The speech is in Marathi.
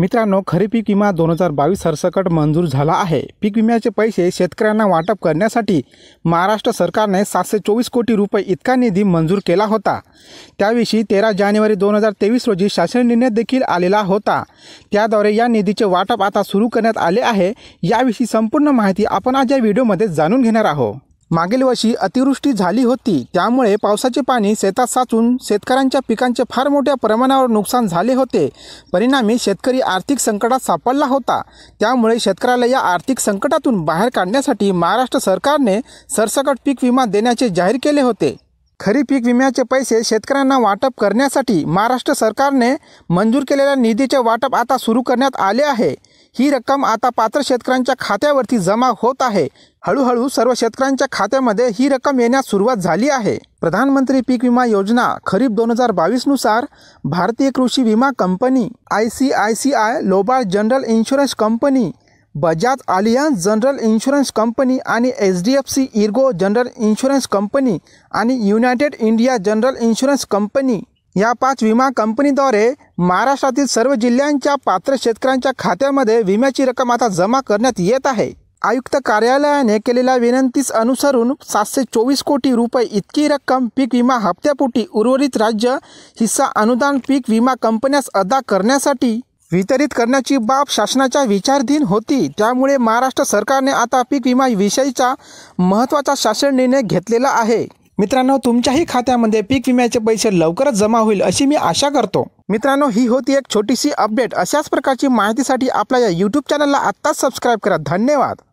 मित्रांनो खरीप पीक विमा दोन हजार बावीस सरसकट मंजूर झाला आहे पीक विम्याचे पैसे शेतकऱ्यांना वाटप करण्यासाठी महाराष्ट्र सरकारने सातशे चोवीस कोटी रुपये इतका निधी मंजूर केला होता त्याविषयी तेरा जानेवारी दोन हजार तेवीस रोजी शासन निर्णय देखील आलेला होता त्याद्वारे या निधीचे वाटप आता सुरू करण्यात आले आहे याविषयी संपूर्ण माहिती आपण आज या व्हिडिओमध्ये जाणून घेणार आहोत मागील वर्षी अतिवृष्टी झाली होती त्यामुळे पावसाचे पाणी शेतात साचून शेतकऱ्यांच्या पिकांचे फार मोठ्या प्रमाणावर नुकसान झाले होते परिणामी शेतकरी आर्थिक संकटात सापडला होता त्यामुळे शेतकऱ्याला या आर्थिक संकटातून बाहेर काढण्यासाठी महाराष्ट्र सरकारने सरसकट पीक विमा देण्याचे जाहीर केले होते खरी पीक विम्याचे पैसे शेतकऱ्यांना वाटप करण्यासाठी महाराष्ट्र सरकारने मंजूर केलेल्या निधीचे वाटप आता सुरू करण्यात आले आहे ही रक्कम आता पात्र शेतकऱ्यांच्या खात्यावरती जमा होत आहे हळूहळू सर्व शेतकऱ्यांच्या खात्यामध्ये ही रक्कम येण्यास सुरुवात झाली आहे प्रधानमंत्री पीक विमा योजना खरीप दोन हजार बावीसनुसार भारतीय कृषी विमा company I C I C I लोबाळ general insurance company Bajaj आलियन्स general insurance company आणि H D F C इर्गो general insurance company आणि United India general insurance company या पाच विमा कंपनीद्वारे महाराष्ट्रातील सर्व जिल्ह्यांच्या पात्र शेतकऱ्यांच्या खात्यामध्ये विम्याची रक्कम आता जमा करण्यात येत आहे आयुक्त कार्यालयाने केलेल्या विनंतीस अनुसरून सातशे चोवीस कोटी रुपये इतकी रक्कम पीक विमा हप्त्यापोटी उर्वरित राज्य हिस्सा अनुदान पीक विमा कंपन्यास अदा करण्यासाठी वितरित करण्याची बाब शासनाच्या विचारधीन होती त्यामुळे महाराष्ट्र सरकारने आता पीक विमा विषयीचा महत्त्वाचा शासन निर्णय घेतलेला आहे मित्रांनो तुमच्याही खात्यामध्ये पीक विम्याचे पैसे लवकरच जमा होईल अशी मी आशा करतो मित्रांनो ही होती एक छोटीशी अपडेट अशाच प्रकारची माहितीसाठी आपल्या या यूट्यूब चॅनलला आत्ताच सबस्क्राईब करा धन्यवाद